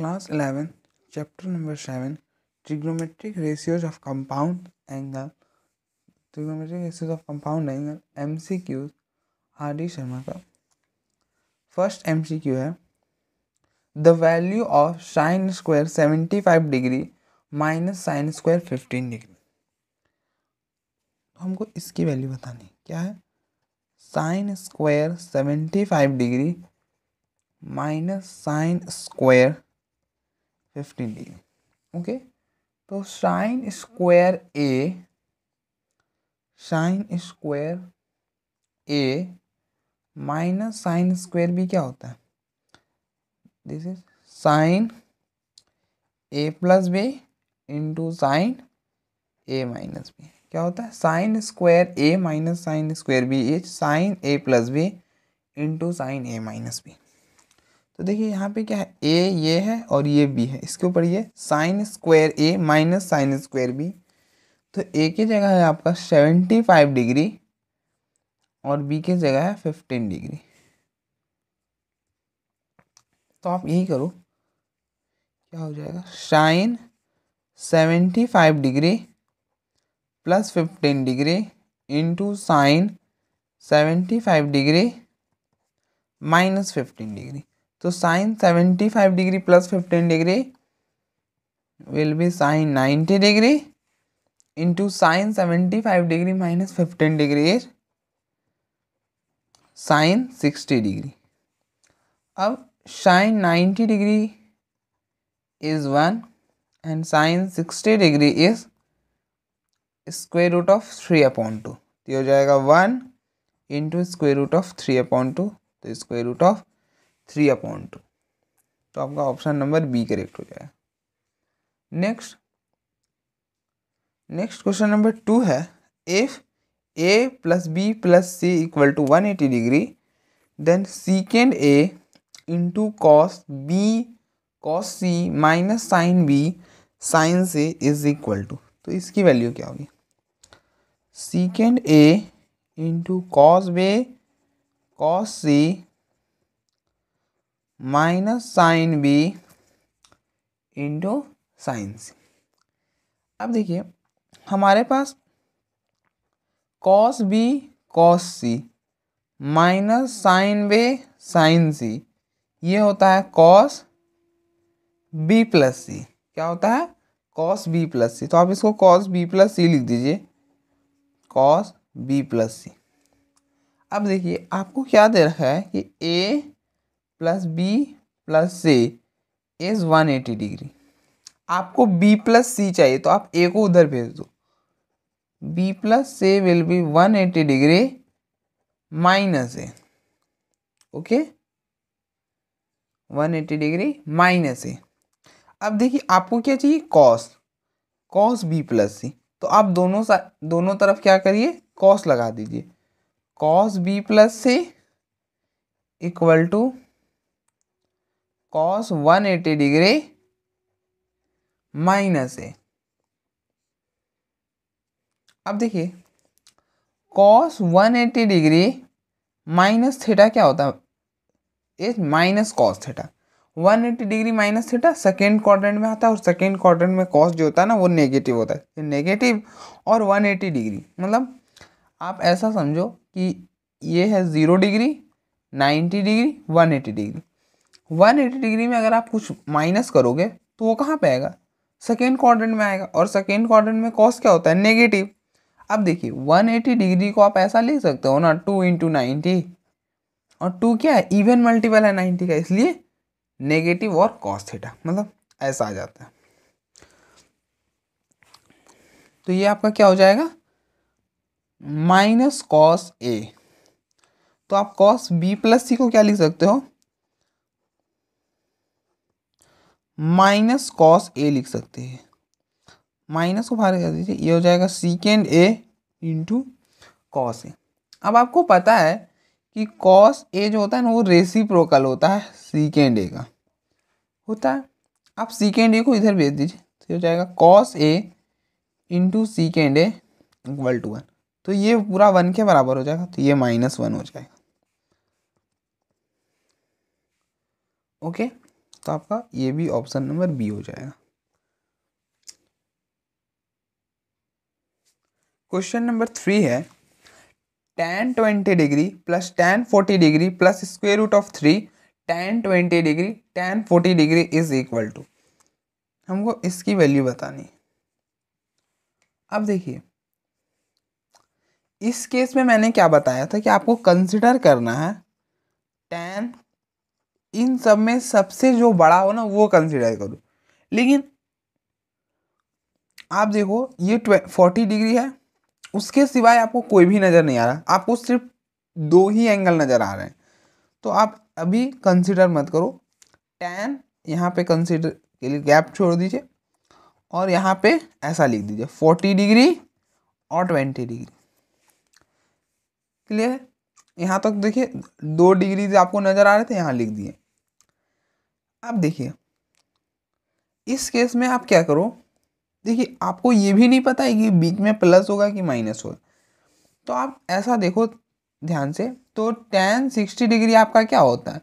Number seven trigonometric ratios of compound angle trigonometric ratios of compound angle M C Q R D Sharma का first M C Q है the value of sine square seventy five degree minus sine square fifteen degree हमको इसकी value बतानी क्या है sine square seventy five degree minus sine square fifteen D okay तो sine square A sine square A minus sine square B क्या होता है this is sine A plus B into sine A minus B क्या होता है sine square A minus sine square B is sine A plus B into sine A minus B तो देखिए यहाँ पे क्या है ए ये है और ये बी है इसके ऊपर ये sine square A minus sine square B तो ए की जगह है आपका सेवेंटी फाइव डिग्री और बी की जगह है फिफ्टीन डिग्री तो आप यही करो क्या हो जाएगा sine seventy five degree plus fifteen degree into sine seventy five degree minus fifteen degree तो sine seventy five degree plus fifteen degree will be sine ninety degree into sine seventy five degree minus fifteen degree is sine sixty degree अब sine ninety degree is one and sine sixty degree is square root of three upon two तो हो जाएगा one into square root of three upon two तो square root of three upon two तो आपका option number B correct हो जाएगा next next question number two है if A plus B plus C equal to one eighty degree then secant A into cos B cos C minus sine B sine C is equal to तो इसकी वैल्यू क्या होगी secant A into cos B cos C minus sine B into sine C अब देखिए हमारे पास cos B cos C minus sine B sine C ये होता है कॉस बी प्लस सी क्या होता है कॉस बी प्लस सी तो आप इसको कॉस बी प्लस सी लिख दीजिए कॉस बी प्लस सी अब देखिए आपको क्या दे रखा है कि A plus B plus C is one eighty degree आपको बी प्लस सी चाहिए तो आप ए को उधर भेज दो B plus C will be one eighty degree minus A okay one eighty degree minus A अब देखिए आपको क्या चाहिए cos cos B plus C तो आप दोनों सा दोनों तरफ क्या करिए कॉस लगा दीजिए cos B plus C equal to cos 180 degree minus A अब देखिए कॉस 180 डिग्री माइनस थीटा क्या होता है minus cos theta 180 degree minus theta second quadrant में आता है और सेकेंड क्वाड्रेंट में कॉस जो होता है ना वो नेगेटिव होता है नेगेटिव और 180 डिग्री मतलब आप ऐसा समझो कि ये है zero degree 90 degree 180 degree one eighty degree में अगर आप कुछ माइनस करोगे तो वो कहाँ पे आएगा सेकेंड क्वाड्रेंट में आएगा और सेकेंड क्वाड्रेंट में कॉस क्या होता है नेगेटिव अब देखिए 180 डिग्री को आप ऐसा लिख सकते हो ना टू इंटू नाइन्टी और टू क्या है इवन मल्टीपल है नाइन्टी का इसलिए नेगेटिव और कॉस थीटा मतलब ऐसा आ जाता है तो ये आपका क्या हो जाएगा माइनस कॉस ए तो आप कॉस बी प्लस सी को क्या लिख सकते हो माइनस कॉस ए लिख सकते हैं माइनस को बाहर कर दीजिए ये हो जाएगा सीकेंड ए इंटू कॉस ए अब आपको पता है कि कॉस ए जो होता है ना वो रेसिप्रोकल होता है सीकेंड ए का होता है आप सीकेंड ए को इधर भेज दीजिए तो हो जाएगा cos A into secant A equal to one तो ये पूरा वन के बराबर हो जाएगा तो ये माइनस वन हो जाएगा ओके okay? तो आपका ये भी ऑप्शन नंबर बी हो जाएगा क्वेश्चन नंबर थ्री है tan twenty degree plus tan forty degree plus square root of three tan twenty degree tan forty degree is equal to हमको इसकी वैल्यू बतानी अब देखिए इस केस में मैंने क्या बताया था कि आपको कंसिडर करना है टेन इन सब में सबसे जो बड़ा हो ना वो कंसिडर करो लेकिन आप देखो ये फोर्टी डिग्री है उसके सिवाय आपको कोई भी नज़र नहीं आ रहा आपको सिर्फ दो ही एंगल नज़र आ रहे हैं तो आप अभी कंसिडर मत करो टेन यहाँ पे कंसिडर के लिए गैप छोड़ दीजिए और यहाँ पे ऐसा लिख दीजिए फोर्टी डिग्री और ट्वेंटी डिग्री क्लियर है यहाँ तक देखिए दो डिग्री आपको नज़र आ रहे थे यहाँ लिख दिए अब देखिए इस केस में आप क्या करो देखिए आपको ये भी नहीं पता है कि बीच में प्लस होगा कि माइनस होगा तो आप ऐसा देखो ध्यान से तो टेन सिक्सटी डिग्री आपका क्या होता है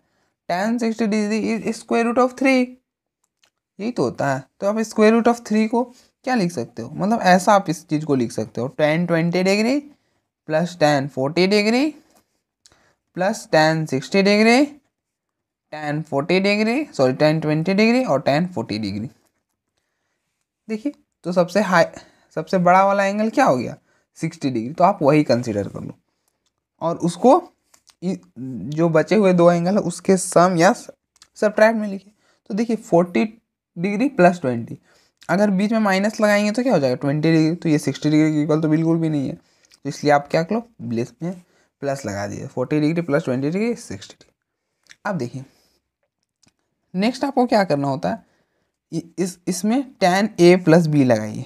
tan sixty degree is square root of three यही तो होता है तो आप स्क्वायर रूट ऑफ थ्री को क्या लिख सकते हो मतलब ऐसा आप इस चीज़ को लिख सकते हो tan twenty degree plus tan forty degree plus tan sixty degree tan forty degree sorry tan twenty degree और टेन फोर्टी डिग्री देखिए तो सबसे हाई सबसे बड़ा वाला एंगल क्या हो गया सिक्सटी डिग्री तो आप वही कंसिडर कर लो और उसको जो बचे हुए दो एंगल है उसके सम या सब्ट्रैक्ट में लिखिए तो देखिए फोर्टी डिग्री प्लस ट्वेंटी अगर बीच में माइनस लगाएंगे तो क्या हो जाएगा ट्वेंटी डिग्री तो ये सिक्सटी डिग्री इक्वल तो बिल्कुल भी नहीं है तो इसलिए आप क्या कर लो ब्लेस में प्लस लगा दिए forty degree plus twenty degree sixty degree अब देखिए नेक्स्ट आपको क्या करना होता है इस इसमें टेन ए प्लस बी लगाइए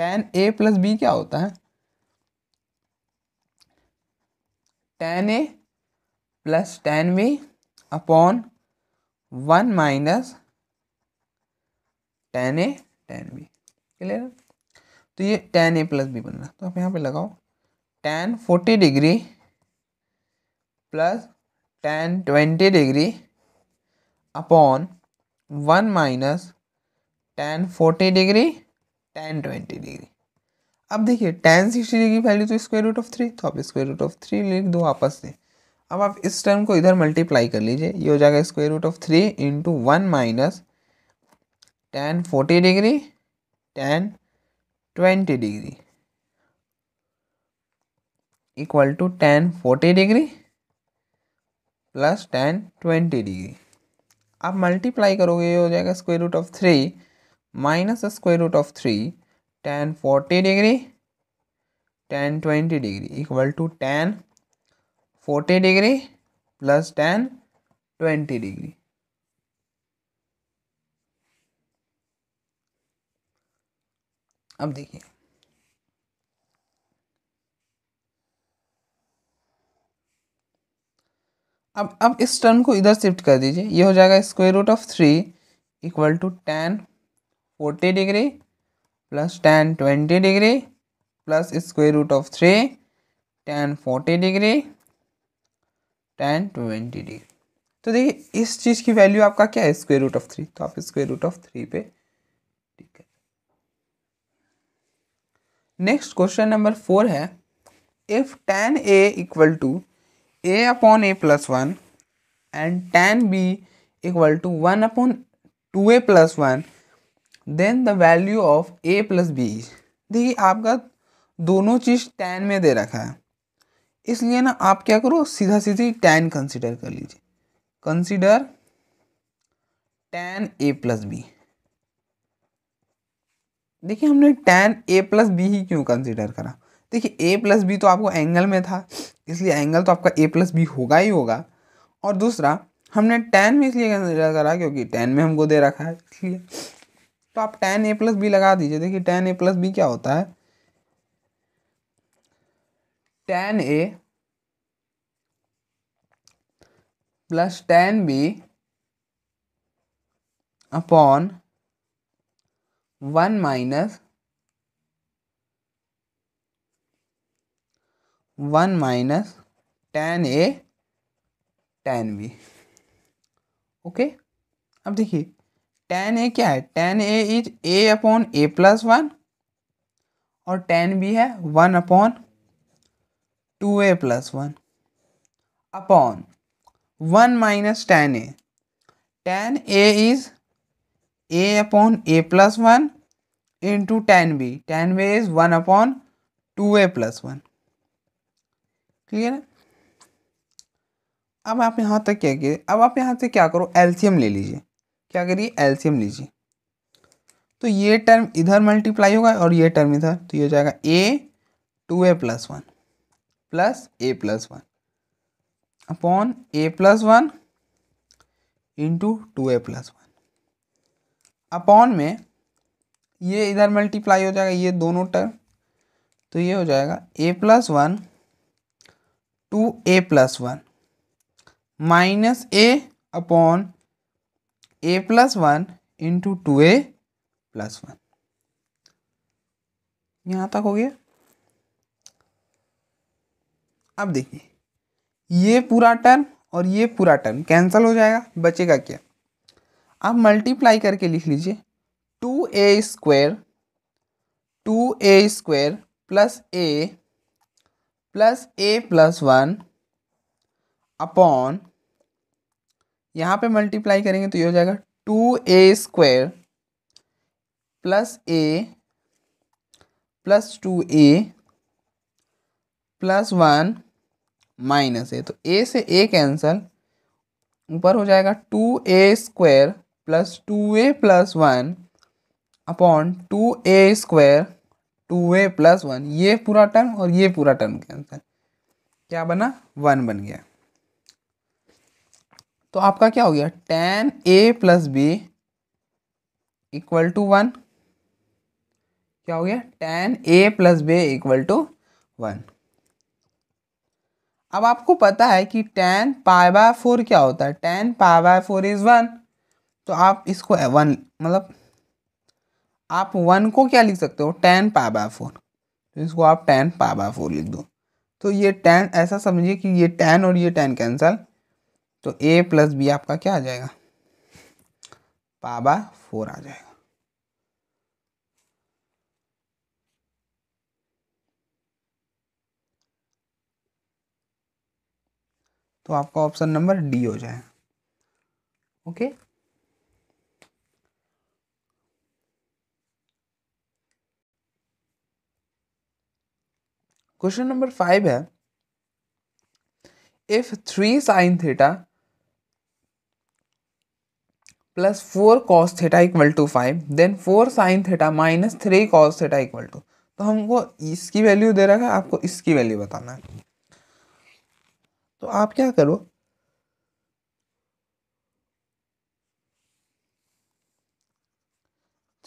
टेन ए प्लस बी क्या होता है tan A plus tan B upon one minus tan A tan B clear तो ये टेन ए प्लस बी बन रहा है तो आप यहाँ पे लगाओ tan forty degree plus tan twenty degree upon one minus tan forty degree tan twenty degree अब देखिए टेन सिक्सटी डिग्री वैल्यू तो स्क्वायर रूट ऑफ थ्री तो आप स्क्वायर रूट ऑफ थ्री लिख दो आपस से अब आप इस टर्म को इधर मल्टीप्लाई कर लीजिए ये हो जाएगा square root of three into one minus tan forty degree tan twenty degree equal to tan forty degree plus tan twenty degree आप मल्टीप्लाई करोगे ये हो जाएगा square root of three minus square root of three tan forty degree tan twenty degree equal to tan forty degree plus tan twenty degree अब देखिए अब अब इस टर्म को इधर शिफ्ट कर दीजिए ये हो जाएगा square root of three equal to tan forty degree plus tan twenty degree plus square root of three tan forty degree tan twenty degree तो देखिए इस चीज़ की वैल्यू आपका क्या है स्क्वायर रूट ऑफ थ्री तो आप स्क्वायर रूट ऑफ थ्री पे ठीक है नेक्स्ट क्वेश्चन नंबर फोर है if tan A equal to A upon A plus one and tan B equal to one upon two A plus one then the value of A plus B देखिए आपका दोनों चीज़ ten में दे रखा है इसलिए ना आप क्या करो सीधा सीधी टेन कंसिडर कर लीजिए consider tan A plus B देखिए हमने टेन ए प्लस बी ही क्यों कंसिडर करा देखिए ए प्लस बी तो आपको एंगल में था इसलिए एंगल तो आपका ए प्लस बी होगा ही होगा और दूसरा हमने टेन में इसलिए कंसिडर करा क्योंकि टेन में हमको दे रखा है इसलिए तो आप टेन ए प्लस बी लगा दीजिए देखिए टेन ए प्लस बी क्या होता है tan A plus tan B upon one minus one minus tan A tan B okay अब देखिए टेन ए क्या है tan A is A upon A plus one और टेन बी है one upon two A plus one upon one minus tan A tan A is A upon A plus one into tan B tan B is one upon two A plus one ठीक है अब आप यहाँ तक क्या किए अब आप यहाँ से क्या करो एल्शियम ले लीजिए क्या करिए एल्शियम लीजिए तो ये टर्म इधर मल्टीप्लाई होगा और ये टर्म इधर तो ये हो जाएगा A two A plus one plus A plus one upon A plus one into two A plus one upon में ये इधर मल्टीप्लाई हो जाएगा ये दोनों टर्म तो ये हो जाएगा A plus one two A plus one minus A upon A plus one into two A plus one यहाँ तक हो गया अब देखिए ये पूरा टर्म और ये पूरा टर्म कैंसिल हो जाएगा बचेगा क्या आप मल्टीप्लाई करके लिख लीजिए two A square two A square plus A plus A plus one upon यहाँ पे मल्टीप्लाई करेंगे तो ये हो जाएगा two A square plus A plus two A plus one minus A तो ए से ए कैंसल ऊपर हो जाएगा two A square plus two A plus one upon two A square two A plus one ये पूरा term और ये पूरा टर्म कैंसिल क्या बना वन बन गया तो आपका क्या हो गया tan A plus B equal to one क्या हो गया tan A plus B equal to one अब आपको पता है कि टेन पाई बाय फोर क्या होता है tan pi by four is one तो आप इसको वन मतलब आप वन को क्या लिख सकते हो टेन पा बाय फोर तो इसको आप टेन पा बाय फोर लिख दो तो ये टेन ऐसा समझिए कि ये टेन और ये टेन कैंसल तो ए प्लस बी आपका क्या आ जाएगा पा बाय फोर आ जाएगा तो आपका ऑप्शन नंबर डी हो जाए ओके क्वेश्चन नंबर फाइव है if three sine theta plus four cos theta equal to five then four sine theta minus three cos theta equal to तो हमको इसकी वैल्यू दे रखा है आपको इसकी वैल्यू बताना है तो आप क्या करो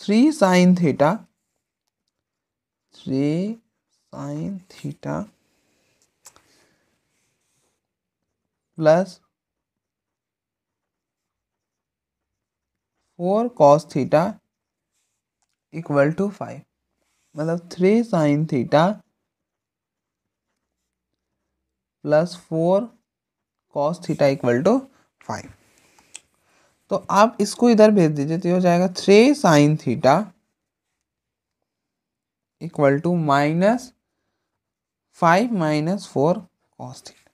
three sine theta three sine theta plus four cos theta equal to five मतलब three sine theta plus four cos theta equal to five तो आप इसको इधर भेज दीजिए तो हो जाएगा three sine theta equal to minus five minus four cos theta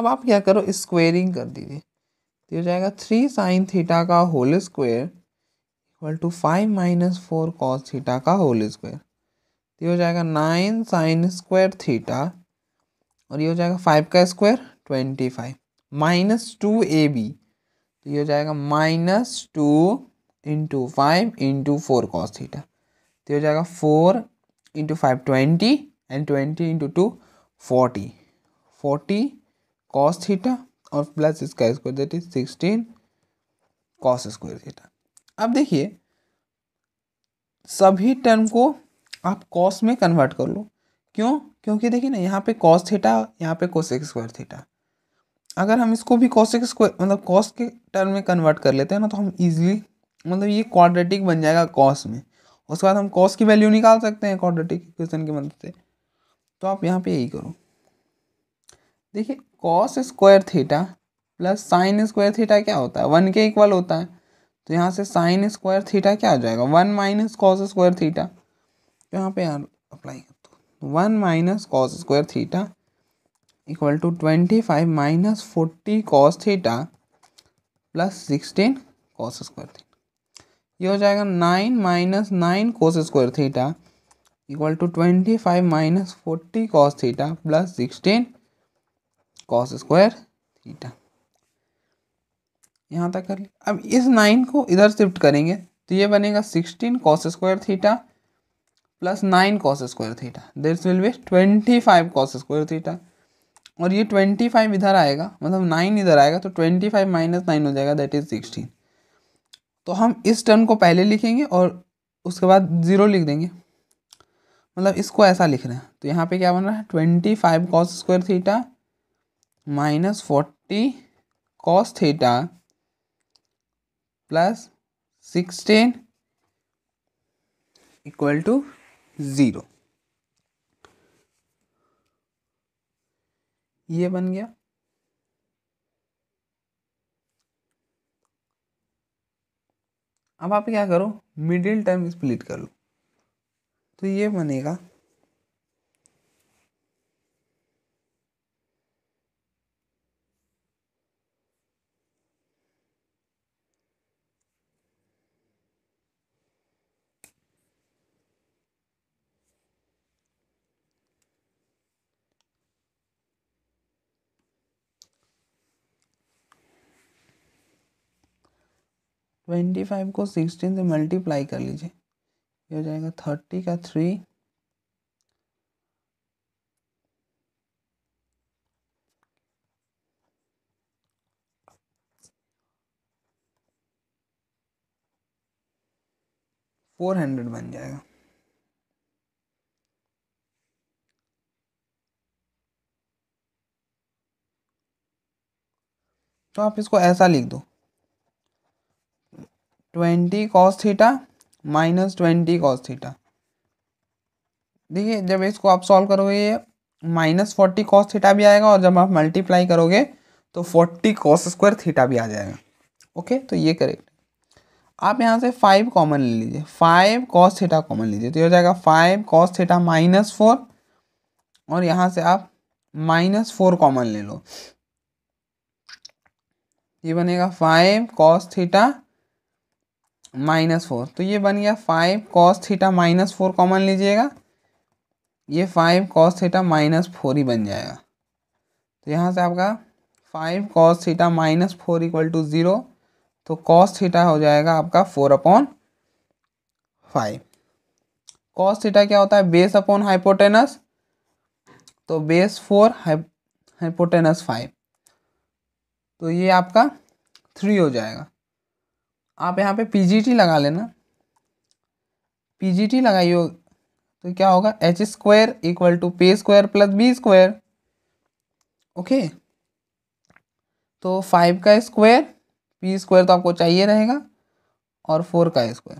अब आप क्या करो स्क्वेयरिंग कर दीजिए तो हो जाएगा थ्री साइन थीटा का whole square equal to five minus four cos theta का होल स्क्वायर तो ये हो जाएगा नाइन साइन स्क्वायर थीटा और ये हो जाएगा फाइव का square twenty five minus two A B तो ये हो जाएगा minus two into five into four cos theta तो हो जाएगा four into 5 20 and 20 into 2 40 40 cos theta और प्लस इसका square that is 16 cos square theta अब देखिए सभी टर्म को आप cos में कन्वर्ट कर लो क्यों क्योंकि देखिए ना यहाँ पे cos थीटा यहाँ पे कोसेक स्क्वायर थीटा अगर हम इसको भी कॉसेक स्क्वायर मतलब cos के टर्म में कन्वर्ट कर लेते हैं ना तो हम इजीली मतलब ये क्वाड्रेटिक बन जाएगा cos में उसके बाद हम कॉस की वैल्यू निकाल सकते हैं क्वाड्रेटिक इक्वेशन की मदद से तो आप यहाँ पे यही करो देखिए cos square theta plus sine square theta क्या होता है वन के इक्वल होता है तो यहाँ से साइन स्क्वायर थीटा क्या हो जाएगा one minus cos square theta तो यहाँ पे यार अप्लाई कर दो one minus cos square theta equal to twenty five minus forty cos theta plus sixteen cos square theta ये हो जाएगा nine minus nine cos square theta equal to twenty five minus forty cos theta plus sixteen cos square theta यहाँ तक कर लिया अब इस nine को इधर शिफ्ट करेंगे तो ये बनेगा sixteen cos square theta plus nine cos square theta this will be twenty five cos square theta और ये ट्वेंटी फाइव इधर आएगा मतलब नाइन इधर आएगा तो ट्वेंटी फाइव माइनस नाइन हो जाएगा दैट इज सिक्सटीन तो हम इस टर्म को पहले लिखेंगे और उसके बाद ज़ीरो लिख देंगे मतलब इसको ऐसा लिख रहे हैं तो यहाँ पे क्या बन रहा है twenty five cos square theta minus forty cos theta plus sixteen equal to zero ये बन गया अब आप क्या करो मिडिल टर्म स्प्लिट कर लो तो ये बनेगा ट्वेंटी फाइव को सिक्सटीन से मल्टीप्लाई कर लीजिए ये हो जाएगा थर्टी का थ्री फोर हंड्रेड बन जाएगा तो आप इसको ऐसा लिख दो twenty cos theta minus twenty cos theta देखिए जब इसको आप सॉल्व करोगे ये माइनस फोर्टी कॉस थीटा भी आएगा और जब आप मल्टीप्लाई करोगे तो फोर्टी कॉस स्क्वायर थीटा भी आ जाएगा ओके तो ये करेक्ट आप यहाँ से फाइव कॉमन ले लीजिए फाइव कॉस थीटा कॉमन लीजिए तो ये हो जाएगा five cos theta minus four और यहाँ से आप माइनस फोर कॉमन ले लो ये बनेगा five cos theta minus four तो ये बन गया five cos theta minus four common लीजिएगा ये five cos theta minus four ही बन जाएगा तो यहाँ से आपका five cos theta minus four equal to zero तो कॉस थीटा हो जाएगा आपका four upon five cos theta क्या होता है बेस अपॉन हाइपोटेनस तो बेस फोर हाइपोटेनस फाइव तो ये आपका थ्री हो जाएगा आप यहाँ पे पी लगा लेना पी टी लगाइए तो क्या होगा H square equal to P square plus B square okay तो फाइव का स्क्वायर पी स्क्वायर तो आपको चाहिए रहेगा और फोर का स्क्वायर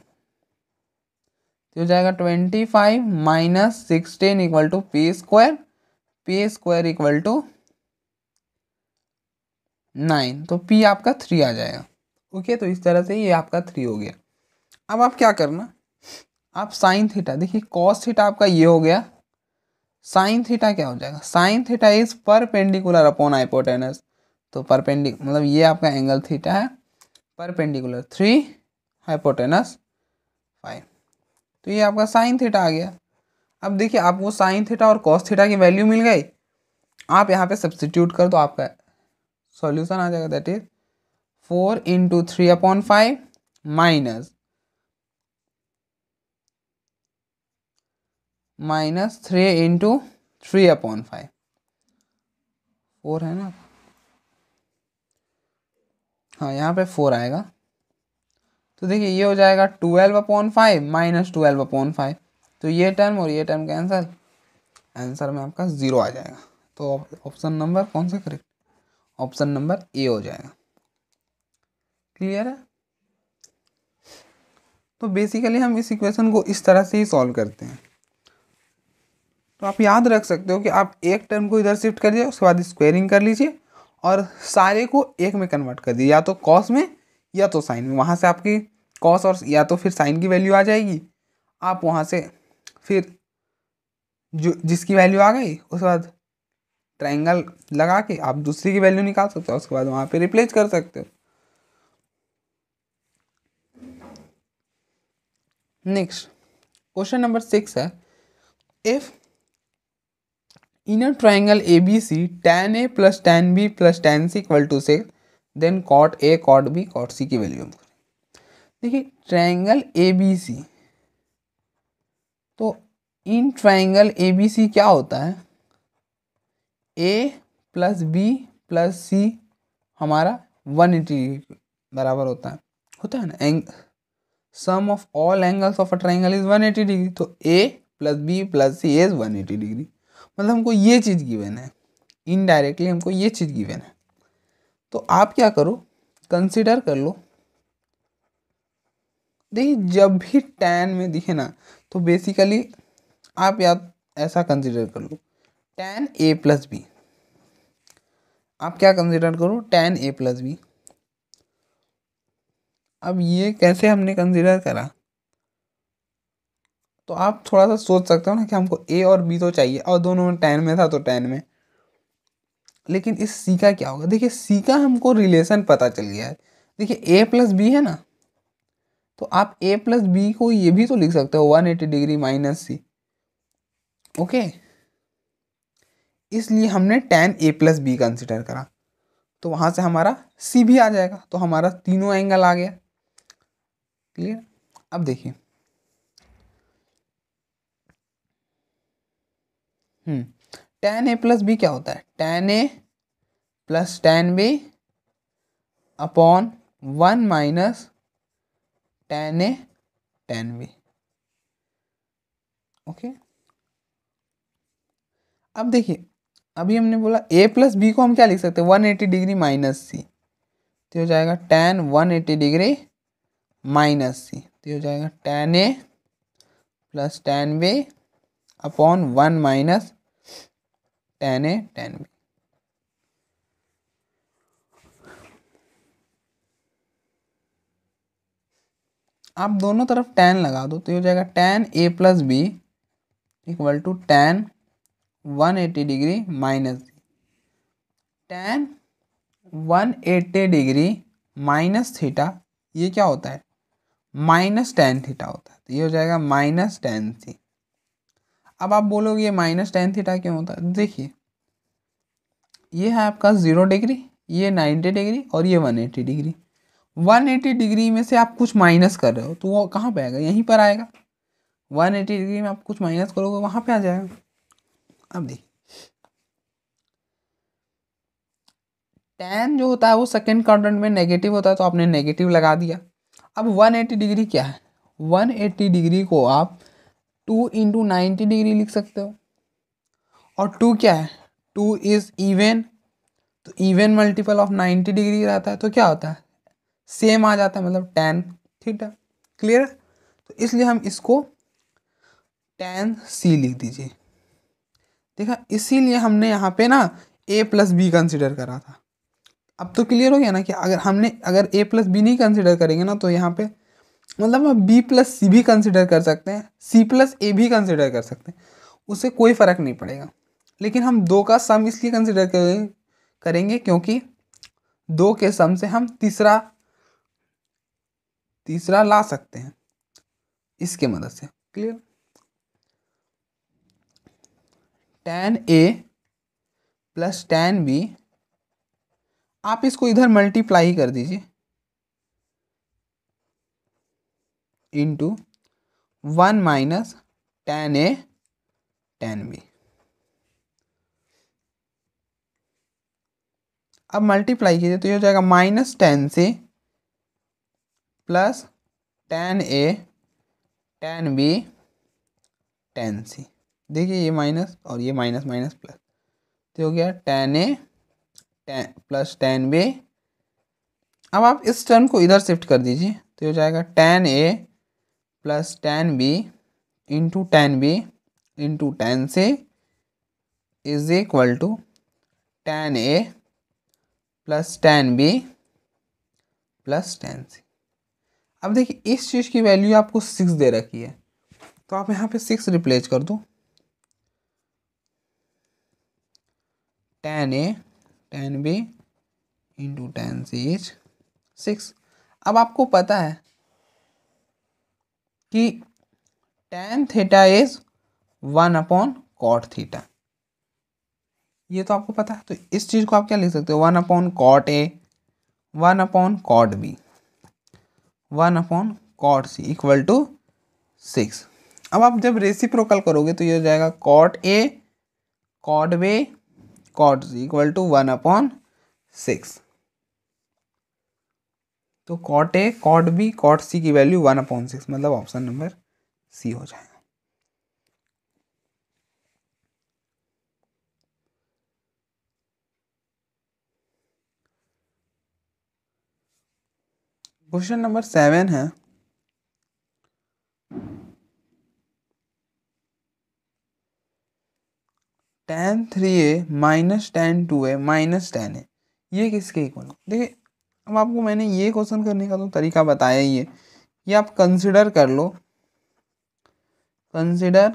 तो हो जाएगा twenty five minus sixteen equal to P square P square equal to nine तो पी आपका थ्री आ जाएगा ओके तो इस तरह से ये आपका थ्री हो गया अब आप क्या करना आप साइन थीटा देखिए कॉस थीटा आपका ये हो गया साइन थीटा क्या हो जाएगा sine theta is perpendicular upon hypotenuse तो परपेंडिक मतलब ये आपका एंगल थीटा है परपेंडिकुलर थ्री हाइपोटेनस फाइव तो ये आपका साइन थीटा आ गया अब देखिए आपको साइन थीटा और कॉस थीटा की वैल्यू मिल गई आप यहाँ पे सब्सिट्यूट कर तो आपका सॉल्यूशन आ जाएगा that is four into three upon five minus minus three into three upon five four है ना हाँ यहाँ पे फोर आएगा तो देखिए ये हो जाएगा twelve upon five minus twelve upon five तो ये टर्म और ये टर्म कैंसिल आंसर में आपका ज़ीरो आ जाएगा तो ऑप्शन नंबर कौन सा करेक्ट ऑप्शन नंबर ए हो जाएगा क्लियर है तो बेसिकली हम इस इक्वेशन को इस तरह से ही सॉल्व करते हैं तो आप याद रख सकते हो कि आप एक टर्म को इधर शिफ्ट करिए उसके बाद स्क्वेयरिंग कर लीजिए और सारे को एक में कन्वर्ट कर दीजिए या तो कॉस में या तो साइन में वहाँ से आपकी कॉस और या तो फिर साइन की वैल्यू आ जाएगी आप वहाँ से फिर जो जिसकी वैल्यू आ गई उसके बाद ट्राइंगल लगा के आप दूसरी की वैल्यू निकाल सकते हो उसके बाद वहाँ पर रिप्लेस कर सकते हो नेक्स्ट क्वेश्चन नंबर सिक्स है if A B C tan A plus tan B plus tan C equal to से then cot A cot B cot C की value triangle A B C तो in triangle A B C क्या होता है A plus B plus C हमारा one eighty बराबर होता है होता है ना angle sum of all angles of a triangle is 180 degree तो A plus B plus C is 180 degree मतलब हमको ये चीज़ गिवन है इनडायरेक्टली हमको ये चीज़ गिवन है तो आप क्या करो कंसिडर कर लो देखिए जब भी टैन में दिखे ना तो बेसिकली आप याद ऐसा कंसिडर कर लो टैन ए प्लस बी आप क्या कंसिडर करो टैन ए प्लस बी अब ये कैसे हमने कंसिडर करा तो आप थोड़ा सा सोच सकते हो ना कि हमको ए और बी तो चाहिए और दोनों में टेन में था तो टेन में लेकिन इस सी का क्या होगा देखिए सी का हमको रिलेशन पता चल गया है देखिए ए प्लस बी है ना तो आप ए प्लस बी को ये भी तो लिख सकते हो one eighty degree minus C okay इसलिए हमने tan A plus B consider करा तो वहाँ से हमारा सी भी आ जाएगा तो हमारा तीनों एंगल आ गया क्लियर अब देखिए टेन ए प्लस बी क्या होता है tan A plus tan B upon one minus tan A tan B okay अब देखिए अभी हमने बोला ए प्लस बी को हम क्या लिख सकते हैं one eighty degree minus C तो हो जाएगा tan one eighty degree minus C तो ये हो जाएगा tan A plus tan B upon one minus tan A tan B आप दोनों तरफ टेन लगा दो तो ये हो जाएगा tan A plus B equal to tan one eighty degree minus tan one eighty degree minus theta ये क्या होता है माइनस टेन थीटा होता है तो ये हो जाएगा माइनस टेन सी अब आप बोलोगे ये माइनस टेन थीटा क्यों होता है देखिए ये है आपका ज़ीरो डिग्री ये नाइन्टी डिग्री और ये one eighty degree one eighty degree में से आप कुछ माइनस कर रहे हो तो वो कहाँ पे आएगा यहीं पर आएगा वन एटी डिग्री में आप कुछ माइनस करोगे वहाँ पे आ जाएगा अब देखिए टेन जो होता है वो सेकेंड क्वाड्रेंट में नेगेटिव होता है तो आपने नेगेटिव लगा दिया अब 180 डिग्री क्या है 180 डिग्री को आप टू इंटू नाइन्टी डिग्री लिख सकते हो और टू क्या है टू इज़ इवन तो even multiple of ninety degree रहता है तो क्या होता है सेम आ जाता है मतलब टेन है क्लियर तो इसलिए हम इसको टेन सी लिख दीजिए देखा इसीलिए हमने यहाँ पे ना ए प्लस बी कंसिडर करा था अब तो क्लियर हो गया ना कि अगर हमने अगर ए प्लस बी नहीं कंसिडर करेंगे ना तो यहाँ पे मतलब हम बी प्लस सी भी कंसिडर कर सकते हैं सी प्लस ए भी कंसिडर कर सकते हैं उससे कोई फ़र्क नहीं पड़ेगा लेकिन हम दो का सम इसलिए कंसिडर करेंगे क्योंकि दो के सम से हम तीसरा तीसरा ला सकते हैं इसके मदद से clear tan A plus tan B आप इसको इधर मल्टीप्लाई कर दीजिए into one minus tan A tan B अब मल्टीप्लाई कीजिए तो ये हो जाएगा minus tan C plus tan A tan B tan C देखिए ये माइनस और ये माइनस माइनस प्लस तो हो गया tan A tan plus tan B अब आप इस टर्म को इधर शिफ्ट कर दीजिए तो हो जाएगा tan A plus tan B into tan B into tan C is equal to tan A plus tan B plus tan C अब देखिए इस चीज़ की वैल्यू आपको सिक्स दे रखी है तो आप यहाँ पे सिक्स रिप्लेस कर दो tan A tan B into tan C H six अब आपको पता है कि tan theta is one upon cot theta ये तो आपको पता है तो इस चीज़ को आप क्या लिख सकते हो one upon cot A one upon cot B one upon cot C equal to six अब आप जब रेसिप्रोकल करोगे तो ये हो जाएगा cot A cot B cot is equal to one upon six तो cot A cot B cot C की वैल्यू वन अपॉन सिक्स मतलब ऑप्शन नंबर सी हो जाएगा क्वेश्चन नंबर सेवन है tan three A minus tan two A minus tan ए ये किसके equal है देखिए अब आपको मैंने ये क्वेश्चन करने का तो तरीका बताया ही है कि आप कंसिडर कर लो consider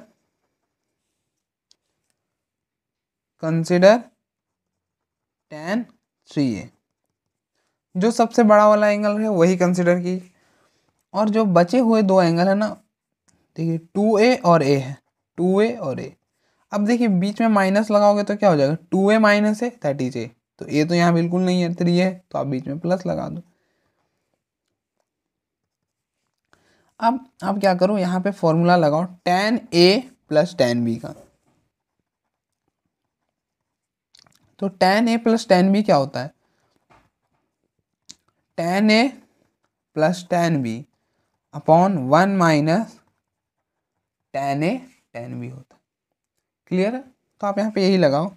consider tan three A जो सबसे बड़ा वाला एंगल है वही कंसिडर की और जो बचे हुए दो एंगल है ना देखिए टू ए और ए है टू ए और ए अब देखिए बीच में माइनस लगाओगे तो क्या हो जाएगा टू ए माइनस है थर्टी जे तो ए तो यहाँ बिल्कुल नहीं है थ्री है तो आप बीच में प्लस लगा दो अब आप क्या करो यहाँ पे फॉर्मूला लगाओ tan A plus tan B का तो tan A plus tan B क्या होता है tan A plus tan B upon one minus tan A tan B होता है क्लियर है तो आप यहाँ पे यही लगाओ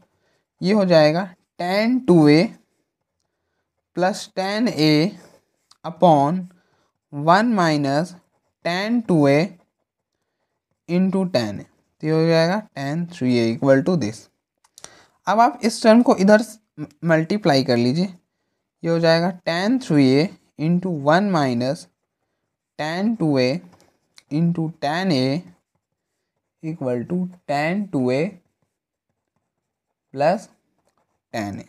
ये हो जाएगा tan two A plus tan A upon one minus tan two A into tan A तो ये हो जाएगा tan three A equal to this अब आप इस टर्म को इधर मल्टीप्लाई कर लीजिए ये हो जाएगा tan three A into one minus tan two A into tan A equal to tan two A plus tan A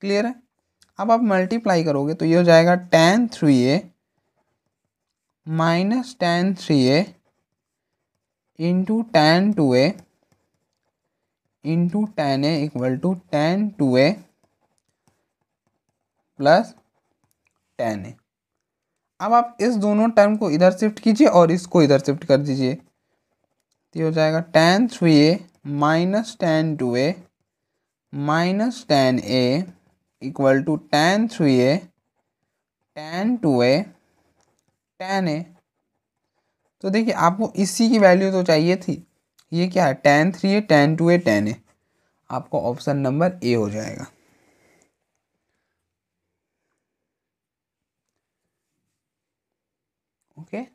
clear है अब आप मल्टीप्लाई करोगे तो ये हो जाएगा tan three A minus tan three A into tan two A into tan A equal to tan two A plus tan A अब आप इस दोनों टर्म को इधर शिफ्ट कीजिए और इसको इधर शिफ्ट कर दीजिए तो ये हो जाएगा tan three A minus tan two A minus tan A equal to tan three A tan two A tan A तो देखिए आपको इसी की वैल्यू तो चाहिए थी ये क्या है tan three A tan two A tan A आपको ऑप्शन नंबर ए हो जाएगा okay okay?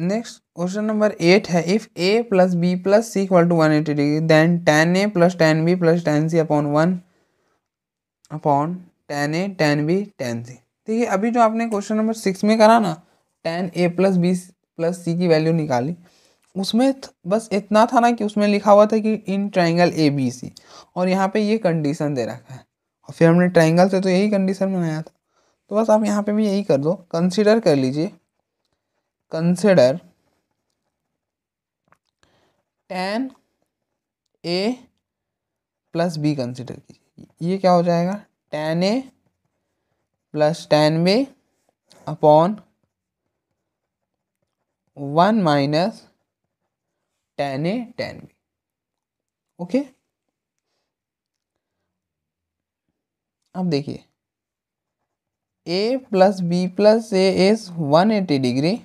Next question number eight है if A plus B plus C equal to one eighty degree then tan A plus tan B plus tan C upon one upon tan A tan B tan C ठीक है अभी जो आपने question number six में करा ना tan A plus B plus C की value निकाली उसमें बस इतना था ना कि उसमें लिखा हुआ था कि इन ट्राइंगल ए बी सी और यहाँ पे ये कंडीशन दे रखा है और फिर हमने ट्राइंगल से तो यही कंडीशन बनाया था तो बस आप यहाँ पे भी यही कर दो कंसिडर कर लीजिए consider tan A plus B consider कीजिए ये क्या हो जाएगा tan A plus tan B upon one minus tan A tan B okay अब देखिए A plus B plus A is one eighty degree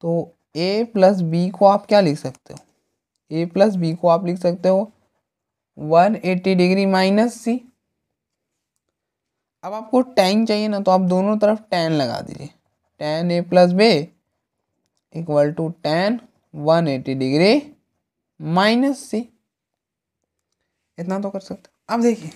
तो ए प्लस बी को आप क्या लिख सकते हो ए प्लस बी को आप लिख सकते हो one eighty degree minus C अब आपको टेन चाहिए ना तो आप दोनों तरफ टेन लगा दीजिए tan A plus B equal to tan one eighty degree minus C इतना तो कर सकते हो अब देखिए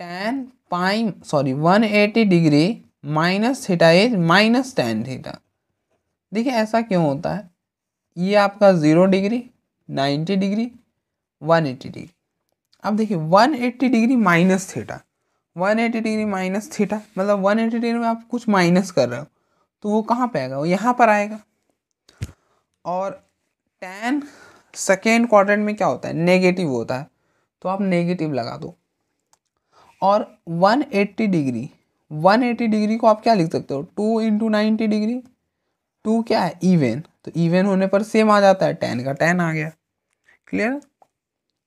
tan pi sorry one eighty degree minus theta is minus tan theta देखिए ऐसा क्यों होता है ये आपका zero degree ninety degree one eighty degree अब देखिए one eighty degree minus theta one eighty degree minus theta मतलब वन एट्टी डिग्री में आप कुछ माइनस कर रहे हो तो वो कहाँ पर आएगा वो यहाँ पर आएगा और टेन सेकेंड क्वार्टर में क्या होता है नेगेटिव होता है तो आप नेगेटिव लगा दो और 180 डिग्री 180 डिग्री को आप क्या लिख सकते हो two into ninety degree two क्या है इवेन तो इवेन होने पर सेम आ जाता है टेन का टेन आ गया क्लियर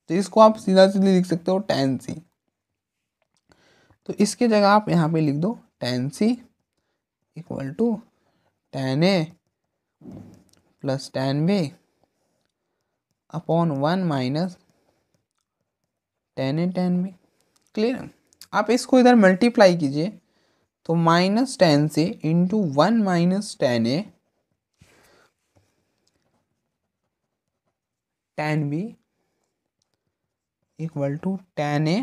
तो इसको आप सीधा सीधे लिख सकते हो टेन सी तो इसके जगह आप यहाँ पे लिख दो tan C equal to tan A plus tan B upon one minus tan A tan B clear आप इसको इधर मल्टीप्लाई कीजिए तो minus tan C into one minus tan A tan B equal to tan A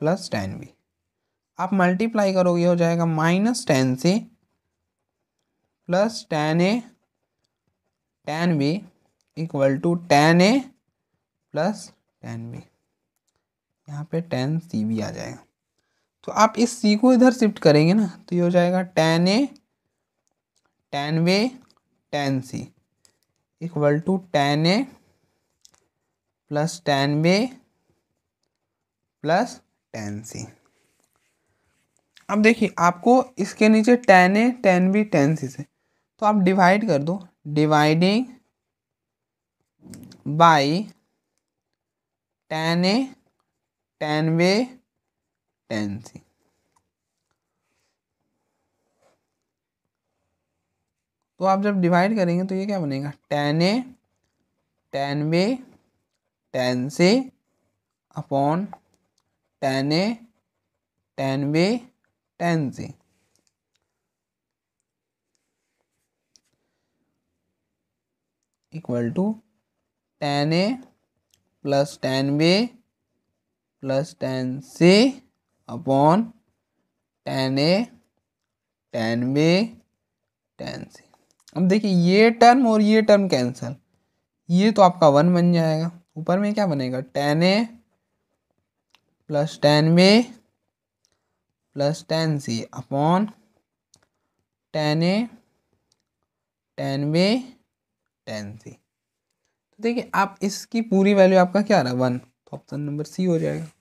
plus tan B आप multiply करोगे हो जाएगा minus tan C plus tan A tan B equal to tan A plus tan B यहाँ पे ten C B आ जाएगा तो आप इस सी को इधर शिफ्ट करेंगे ना तो ये हो जाएगा tan A tan B tan C equal to tan A plus tan B plus tan C अब देखिए आपको इसके नीचे tan A tan B tan C से तो आप डिवाइड कर दो dividing by tan A tan B C तो आप जब डिवाइड करेंगे तो ये क्या बनेगा tan A tan B tan C upon tan A tan B tan C equal to tan A plus tan B plus tan C upon tan A tan B tan C अब देखिए ये term और ये term cancel ये तो आपका one बन जाएगा ऊपर में क्या बनेगा tan A plus tan B plus tan C upon tan A tan B tan C तो देखिए आप इसकी पूरी वैल्यू आपका क्या आ रहा है वन तो ऑप्शन नंबर सी हो जाएगा